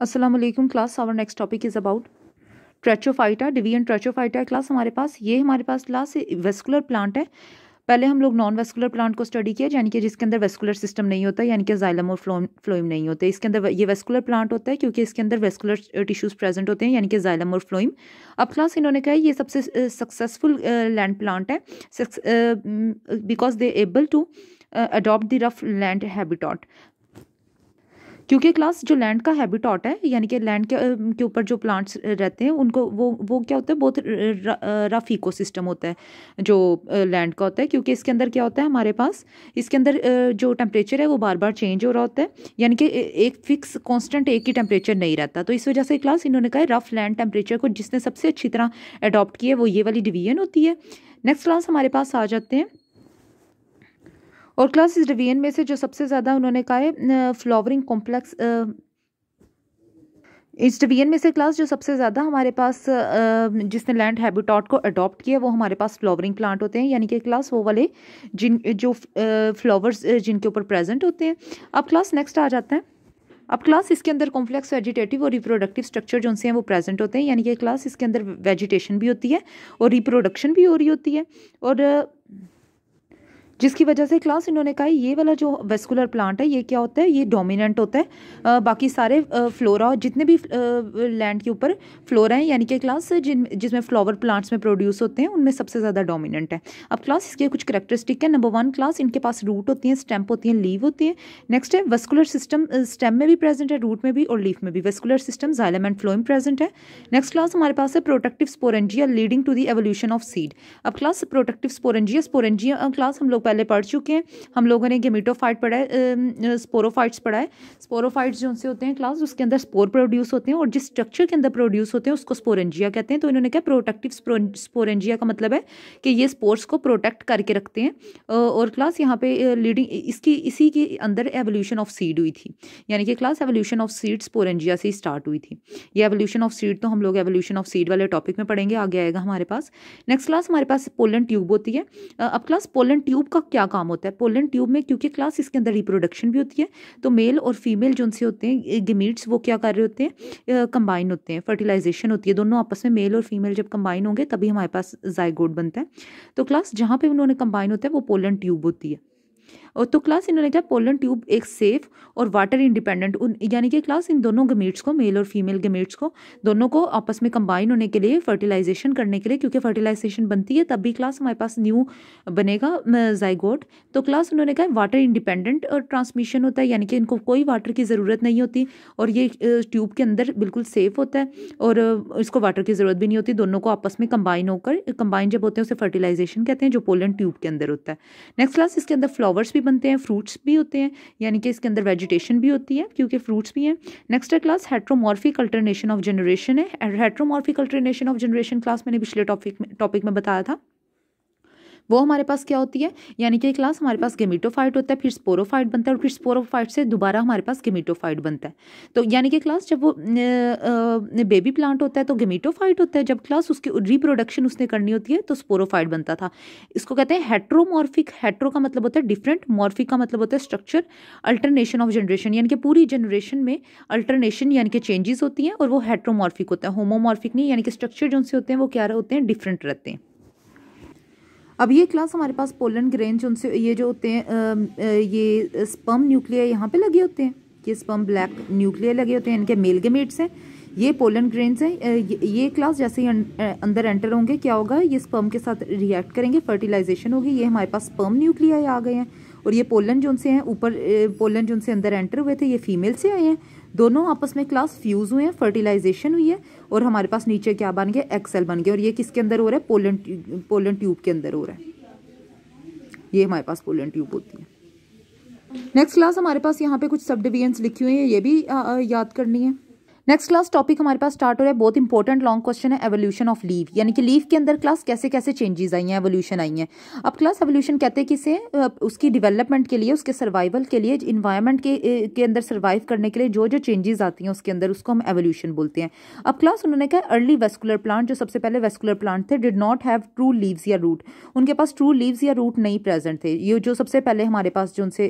Aslam class our next topic is about tracheophyta division tracheophyta class हमारे पास ये हमारे पास क्लास वेस्कुलर प्लांट है पहले हम लोग नॉन वेस्कुलर प्लांट को स्टडी किया यानी कि जिसके अंदर वेस्कुलर सिस्टम नहीं होता यानी कि जाइलम और फ्लोम फ्लोइम नहीं होते इसके अंदर ये वेस्कुलर प्लांट होता है क्योंकि इसके अंदर वेस्कुलर टिश्यूज़ प्रेजेंट होते हैं यानी कि जाइलम और फ्लोइम अब क्लास इन्होंने कहा ये सबसे सक्सेसफुल लैंड प्लांट है because they able to adopt the rough land habitat क्योंकि क्लास जो लैंड का हैबिटॉट है यानी कि लैंड के ऊपर जो प्लांट्स रहते हैं उनको वो वो क्या होता है बहुत रफ इको सिस्टम होता है जो लैंड का होता है क्योंकि इसके अंदर क्या होता है हमारे पास इसके अंदर जो टेम्परेचर है वो बार बार चेंज हो रहा होता है यानी कि एक फिक्स कॉन्स्टेंट एक ही टेम्परेचर नहीं रहता तो इस वजह से क्लास इन्होंने कहा रफ लैंड टेम्परेचर को जिसने सबसे अच्छी तरह अडॉप्ट किया वो ये वाली डिवीजन होती है नेक्स्ट क्लास हमारे पास आ जाते हैं और क्लास डिवीजन में से जो सबसे ज़्यादा उन्होंने कहा है फ्लावरिंग कॉम्प्लेक्स इस डिवीजन में से क्लास जो सबसे ज़्यादा हमारे पास जिसने लैंड हैबिटाट को अडॉप्ट किया वो हमारे पास फ्लावरिंग प्लांट होते हैं यानी कि क्लास वो वाले जिन जो फ्लावर्स जिनके ऊपर प्रेजेंट होते हैं अब क्लास नेक्स्ट आ जाता है अब क्लास इसके अंदर कॉम्प्लेक्स वेजिटेटिव और रिप्रोडक्टिव स्ट्रक्चर जो उनसे हैं वो प्रेजेंट होते हैं यानी कि क्लास इसके अंदर वेजिटेशन भी होती है और रिप्रोडक्शन भी हो रही होती है और जिसकी वजह से क्लास इन्होंने कहा ये वाला जो वेस्कुलर प्लांट है ये क्या होता है ये डोमिनेंट होता है बाकी सारे फ्लोरा और जितने भी लैंड के ऊपर फ्लोरा हैं यानी कि क्लास जिन जिसमें फ्लावर प्लांट्स में प्रोड्यूस होते हैं उनमें सबसे ज़्यादा डोमिनेंट है अब क्लास इसके कुछ करेक्टरिस्टिक है नंबर वन क्लास इनके पास रूट होती हैं स्टेम्प होती हैं लीव होती हैं नेक्स्ट है वेस्कुलर सिस्टम स्टेम में भी प्रेजेंट है रूट में भी और लीफ में भी vascular system xylem and phloem present है नेक्स्ट क्लास हमारे पास है protective sporangia leading to the evolution of seed अब class protective sporangia sporangia class हम लोग पहले पढ़ चुके हैं हम लोगों ने गेमिटोफाइट पढ़ा है स्पोरोफाइट्स पढ़ा है स्पोरोफाइट्स जो उनसे होते हैं क्लास उसके अंदर स्पोर प्रोड्यूस होते हैं और जिस स्ट्रक्चर के अंदर प्रोड्यूस होते हैं उसको स्पोरेंजिया कहते हैं तो इन्होंने कहा प्रोटेक्टिव स्पोरेंजिया का मतलब है कि ये स्पोर्ट्स को प्रोटेक्ट करके रखते हैं और क्लास यहाँ पे लीडिंग इसकी इसी के अंदर एवोल्यूशन ऑफ सीड हुई थी यानी कि class evolution of seed sporangia से स्टार्ट हुई थी ये एवोल्यूशन ऑफ सीड तो हम लोग एवोल्यूशन ऑफ सीड वाले टॉपिक में पढ़ेंगे आगे आएगा हमारे पास नेक्स्ट क्लास हमारे पास पोलन ट्यूब होती है अब क्लास पोलन ट्यूब का क्या काम होता है पोलन ट्यूब में क्योंकि क्लास इसके अंदर रिप्रोडक्शन भी होती है तो मेल और फीमेल जो उनसे होते हैं गिमीट्स वो क्या कर रहे होते हैं कंबाइन होते हैं फर्टिलाइजेशन होती है दोनों आपस में मेल और फीमेल जब कंबाइन होंगे तभी हमारे पास जायगोड बनता है तो क्लास जहाँ पर उन्होंने कंबाइन होता है वो पोलन ट्यूब होती है और तो क्लास इन्होंने क्या पोलन ट्यूब एक सेफ और वाटर इंडिपेंडेंट उन यानी कि क्लास इन दोनों गमीट्स को मेल और फीमेल गमीट्स को दोनों को आपस में कंबाइन होने के लिए फर्टिलाइजेशन करने के लिए क्योंकि फर्टिलाइजेशन बनती है तब भी क्लास हमारे पास न्यू बनेगा जाइगोट तो क्लास उन्होंने कहा वाटर इंडिपेंडेंट और ट्रांसमिशन होता है यानी कि इनको कोई वाटर की ज़रूरत नहीं होती और ये ट्यूब के अंदर बिल्कुल सेफ होता है और इसको वाटर की ज़रूरत भी नहीं होती दोनों को आपस में कंबाइन होकर कंबाइन जब होते हैं उसे फर्टिलाइजेशन कहते हैं जो पोलन ट्यूब के अंदर होता है नेक्स्ट क्लास इसके अंदर फ्लावर्स भी बनते हैं फ्रूट्स भी होते हैं यानी कि इसके अंदर वेजिटेशन भी होती है क्योंकि फ्रूट्स भी हैं नेक्स्ट है class heteromorphic alternation of generation है heteromorphic alternation of generation class मैंने पिछले टॉपिक में टॉपिक में बताया था वो हमारे पास क्या होती है यानी कि क्लास हमारे पास गेमिटोफाइट होता है फिर स्पोरोफाइट बनता है और फिर स्पोरोफाइट से दोबारा हमारे पास गेमिटोफाइट बनता है तो यानी कि क्लास जब वो बेबी प्लांट होता है तो गेमिटोफाइट होता है जब क्लास उसकी रिप्रोडक्शन उसने करनी होती है तो स्पोरोफाइट बनता था इसको कहते हैं हेट्रोमॉर्फिक हेट्रो का मतलब होता है डिफरेंट मॉर्फिक का मतलब होता है स्ट्रक्चर अल्टरनेशन ऑफ जनरेशन यानी कि पूरी जनरेशन में अल्टरनेशन यानी कि चेंजेस होती हैं और वो हेट्रोमॉर्फिक होता है होमोमॉर्फिक नहीं यानी कि स्ट्रक्चर जो उनसे होते हैं वो क्या होते हैं डिफरेंट रहते हैं अब ये क्लास हमारे पास पोलन ग्रेंज उनसे ये जो होते हैं ये स्पम न्यूक्लियर यहाँ पे लगे होते हैं ये स्पम ब्लैक न्यूक्लियर लगे होते हैं इनके मेल गेमेट्स हैं ये पोलन ग्रेन्स हैं ये क्लास जैसे ही अं, अंदर एंटर होंगे क्या होगा ये स्पर्म के साथ रिएक्ट करेंगे फर्टिलाइजेशन होगी ये हमारे पास स्पर्म न्यूक्लिया आ गए हैं और ये पोलन जो उनसे हैं ऊपर पोलन जो उनसे अंदर एंटर हुए थे ये फीमेल से आए हैं दोनों आपस में क्लास फ्यूज़ हुए हैं फर्टिलाइजेशन हुई है और हमारे पास नीचे क्या बन गया एक्सेल बन गया और ये किसके अंदर हो रहा है पोलन पोलन ट्यूब के अंदर हो रहा है ये हमारे पास पोलन ट्यूब होती है नेक्स्ट क्लास हमारे पास यहाँ पे कुछ सब डिवीजन लिखी हुई है ये भी आ, आ, याद करनी है नेक्स्ट क्लास टॉपिक हमारे पास स्टार्ट हो रहा है बहुत इंपॉर्टेंट लॉन्ग क्वेश्चन है एवोल्यूशन ऑफ लीव यानी कि लीव के अंदर क्लास कैसे कैसे चेंजेस आई हैं एवोल्यूशन आई हैं अब क्लास एवोल्यूशन कहते हैं किसे उसकी डेवलपमेंट के लिए उसके सर्वाइवल के लिए इन्वायरमेंट के के अंदर सर्वाइव करने के लिए जो जो चेंजेस आती हैं उसके अंदर उसको हम एवोल्यूशन बोलते हैं अब क्लास उन्होंने कहा अर्ली वेस्कुलर प्लांट जो सबसे पहले वेस्कुलर प्लांट थे did not have true leaves या रूट उनके पास ट्रू लीव्स या रूट नहीं प्रेजेंट थे ये जो सबसे पहले हमारे पास जो उनसे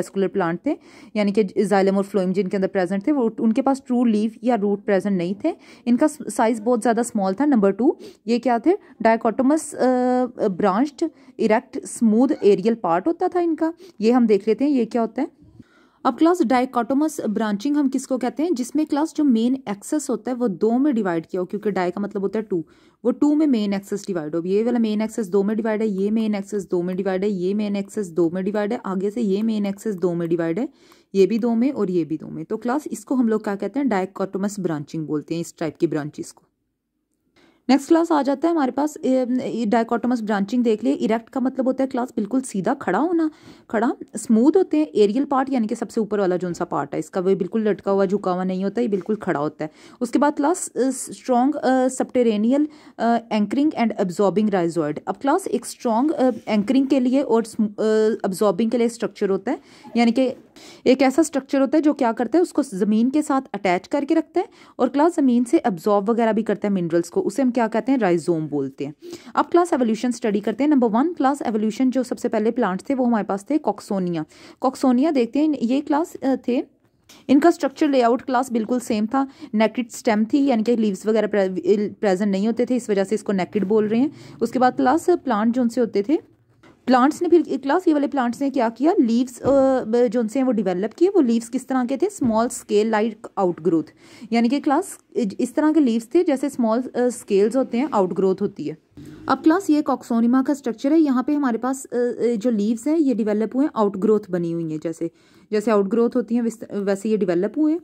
वेस्कुलर प्लांट थे यानी कि जाइलम और फ्लोइम जिनके अंदर प्रेजेंट थे वो उनके पास ट्रू लीव लीव या रूट प्रेजेंट नहीं थे इनका साइज बहुत ज़्यादा स्मॉल था नंबर टू ये क्या थे dichotomous branched erect smooth aerial part होता था इनका ये हम देख लेते हैं ये क्या होता है अब क्लास डायकोटोमस ब्रांचिंग हम किसको कहते हैं जिसमें क्लास जो मेन एक्सेस होता है वो दो में डिवाइड किया हो क्योंकि डाई का मतलब होता है टू वो टू में मेन एक्सेस डिवाइड हो ये वाला मेन एक्सेस दो में डिवाइड है ये मेन एक्सेस दो में डिवाइड है ये मेन एक्सेस दो में डिवाइड है आगे से ये मेन एक्सेस दो में डिवाइड है ये भी दो में और ये भी दो में तो क्लास इसको हम लोग क्या कहते हैं डायकोटोमस ब्रांचिंग बोलते हैं इस टाइप की ब्रांचेस को नेक्स्ट क्लास आ जाता है हमारे पास डायकोटोमस ब्रांचिंग देख लिए इरेक्ट का मतलब होता है क्लास बिल्कुल सीधा खड़ा होना खड़ा स्मूथ होते हैं एरियल पार्ट यानी कि सबसे ऊपर वाला जो सा पार्ट है इसका वो बिल्कुल लटका हुआ झुका हुआ नहीं होता ये बिल्कुल खड़ा होता है उसके बाद class strong subterranean anchoring and absorbing rhizoid अब क्लास एक स्ट्रॉन्ग एंकरिंग के लिए और एब्जॉर्बिंग के लिए स्ट्रक्चर होता है यानी कि एक ऐसा स्ट्रक्चर होता है जो क्या करता है उसको ज़मीन के साथ अटैच करके रखता है और क्लास ज़मीन से अब्जॉर्व वगैरह भी करता है मिनरल्स को उसे हम क्या कहते हैं राइजोम बोलते हैं अब क्लास एवोल्यूशन स्टडी करते हैं नंबर वन क्लास एवोल्यूशन जो सबसे पहले प्लांट्स थे वो हमारे पास थे कॉक्सोनिया कॉक्सोनिया देखते हैं ये क्लास थे इनका स्ट्रक्चर लेआउट क्लास बिल्कुल सेम था नेकेड स्टेम थी यानी कि लीव्स वगैरह प्रेजेंट नहीं होते थे इस वजह से इसको नेकेड बोल रहे हैं उसके बाद क्लास प्लांट जो उनसे होते थे प्लांट्स ने फिर क्लास ये वाले प्लांट्स ने क्या किया लीव्स जो उनसे हैं वो डिवेलप किए वो लीव्स किस तरह के थे small scale like outgrowth यानी कि क्लास इस तरह के लीव्स थे जैसे स्मॉल स्केल्स होते हैं आउट ग्रोथ होती है अब क्लास ये कॉक्सोनिमा का स्ट्रक्चर है यहाँ पे हमारे पास जो लीव्स हैं ये डिवेलप हुए हैं आउट ग्रोथ बनी हुई हैं जैसे जैसे आउट ग्रोथ होती हैं वैसे ये डिवेलप हुए हैं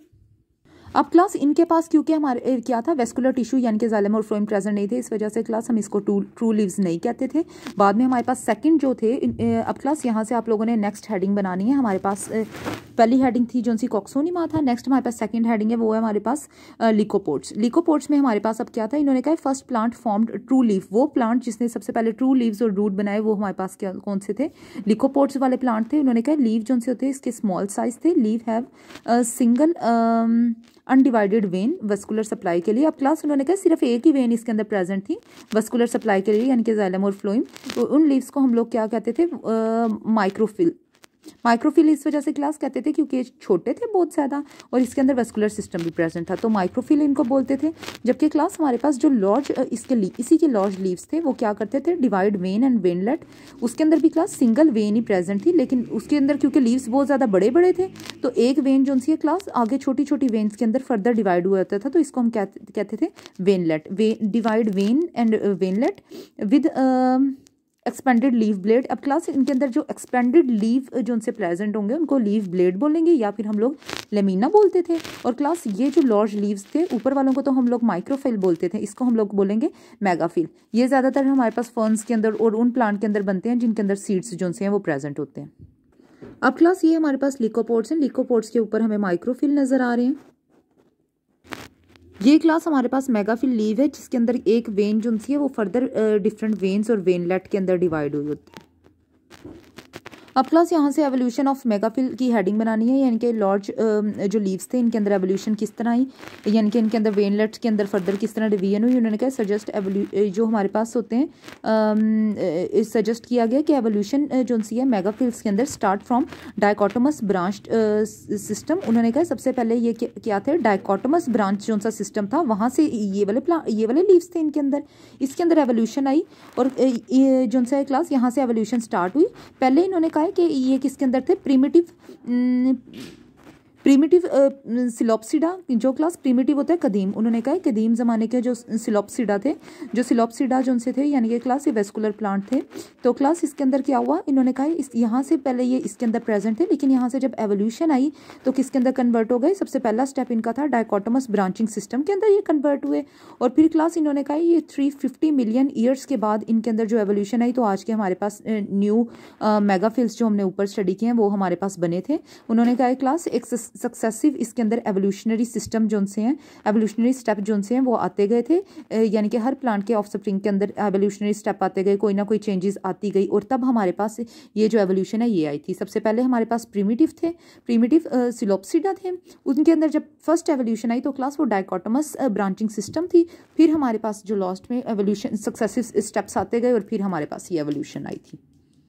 अब क्लास इनके पास क्योंकि हमारे क्या था वेस्कुलर टिश्यू यानी कि जालम और फ्लोइम प्रेजेंट नहीं थे इस वजह से क्लास हम इसको टू ट्रू लीव्स नहीं कहते थे बाद में हमारे पास सेकंड जो थे अब क्लास यहाँ से आप लोगों ने नेक्स्ट हेडिंग बनानी है हमारे पास पहली हेडिंग थी जो सी कॉक्सोनीमा था नेक्स्ट हमारे पास सेकंड हेडिंग है वो है हमारे पास लिकोपोर्ट्स लिकोपोर्ट्स में हमारे पास अब क्या था इन्होंने कहा first plant formed true leave वो प्लांट जिसने सबसे पहले ट्रू लीव्स और रूट बनाए वो हमारे पास क्या कौन से थे लिकोपोर्ट्स वाले प्लांट थे उन्होंने कहा लीव जो से होते हैं इसके स्मॉल साइज थे leave have single undivided vein vascular supply के लिए अब क्लास उन्होंने कहा सिर्फ एक ही वेन इसके अंदर प्रेजेंट थी वस्कुलर सप्लाई के लिए यानी कि जैलम और फ्लोइम तो उन लीव्स को हम लोग क्या कहते थे माइक्रोफिल माइक्रोफिल इस वजह से क्लास कहते थे क्योंकि छोटे थे बहुत ज़्यादा और इसके अंदर वेस्कुलर सिस्टम भी प्रेजेंट था तो माइक्रोफिल इनको बोलते थे जबकि क्लास हमारे पास जो लॉर्ज इसके इसी के लॉर्ज लीव्स थे वो क्या करते थे डिवाइड वेन एंड वेनलेट उसके अंदर भी क्लास सिंगल वेन ही प्रेजेंट थी लेकिन उसके अंदर क्योंकि लीव्स बहुत ज़्यादा बड़े बड़े थे तो एक वेन जो सी क्लास आगे छोटी छोटी वेन्स के अंदर फर्दर डिवाइड हुआ होता था तो इसको हम कहते थे वेनलेट वे divide vein and veinlet with expanded leave blade अब क्लास इनके अंदर जो एक्सपेंडेड लीव जो उनसे प्रेजेंट होंगे उनको लीव ब्लेड बोलेंगे या फिर हम लोग लेमिना बोलते थे और क्लास ये जो लॉर्ज लीव्स थे ऊपर वालों को तो हम लोग माइक्रोफिल बोलते थे इसको हम लोग बोलेंगे मेगाफिल ये ज़्यादातर हमारे पास फर्नस के अंदर और उन प्लांट के अंदर बनते हैं जिनके अंदर सीड्स जो हैं वो प्रेजेंट होते हैं अब क्लास ये हमारे पास लिकोपोर्ट्स हैं लिकोपोर्ट्स के ऊपर हमें माइक्रोफिल नज़र आ रहे हैं ये क्लास हमारे पास मेगाफिल लीव है जिसके अंदर एक वेन जो है वो फर्दर डिफरेंट वेन्स और वेनलेट के अंदर डिवाइड हुई होती है अब क्लास यहाँ से एवोल्यूशन ऑफ मेगाफिल की हेडिंग बनानी है यानी कि लार्ज um, जो लीव्स थे इनके अंदर एवोल्यूशन किस तरह आई यानी कि इनके अंदर वेनलेट्स के अंदर फर्दर किस तरह डिवीजन हुई उन्होंने कहा सजेस्ट जो हमारे पास होते हैं सजेस्ट um, uh, किया गया कि एवोल्यूशन uh, जो सी है मेगाफिल्स के अंदर start from dichotomous branch system उन्होंने कहा सबसे पहले ये क्या थे डाइकोटमस ब्रांच जो सा सिस्टम था वहाँ से ये वाले प्ला ये वाले लीव्स थे इनके अंदर इसके अंदर एवोल्यूशन आई और uh, जो सा क्लास यहाँ से एवोल्यूशन स्टार्ट हुई पहले इन्होंने कहा है कि ये किसके अंदर थे प्रीमेटिव प्रीमिटिव सिलोपसीडा जो क्लास प्रीमिटिव होता है कदीम उन्होंने कहा कदीम ज़माने के जो सिलोपसीडा थे जो सिलोपसीडा जो उनसे थे यानी कि क्लास ये वेस्कुलर प्लांट थे तो क्लास इसके अंदर क्या हुआ इन्होंने कहा इस यहाँ से पहले ये इसके अंदर प्रेजेंट थे लेकिन यहाँ से जब एवोल्यूशन आई तो किसके अंदर कन्वर्ट हो गए सबसे पहला स्टेप इनका था डायकोटमस ब्रांचिंग सिस्टम के अंदर ये कन्वर्ट हुए और फिर क्लास इन्होंने कहा ये थ्री फिफ्टी मिलियन ईयर्स के बाद इनके अंदर जो एवोल्यूशन आई तो आज के हमारे पास न्यू मेगाफिल्स जो हमने ऊपर स्टडी किए हैं वो हमारे पास बने थे उन्होंने कहा क्लास एक सक्सेसिव इसके अंदर एवोल्यूशनरी सिस्टम जो से हैं एवोल्यूशनरी स्टेप जो से हैं वो आते गए थे यानी कि हर प्लांट के ऑफ स्प्रिंग के अंदर एवोल्यूशनरी स्टेप आते गए कोई ना कोई चेंजेस आती गई और तब हमारे पास ये जो एवोल्यूशन है ये आई थी सबसे पहले हमारे पास प्रीमिटिव थे प्रीमिटिव सिलोपसीडा थे उनके अंदर जब फर्स्ट एवोल्यूशन आई तो क्लास वो डायकोटमस ब्रांचिंग सिस्टम थी फिर हमारे पास जो लास्ट में एवोल्यूशन सक्सेसिव स्टेप्स आते गए और फिर हमारे पास ये एवोल्यूशन आई थी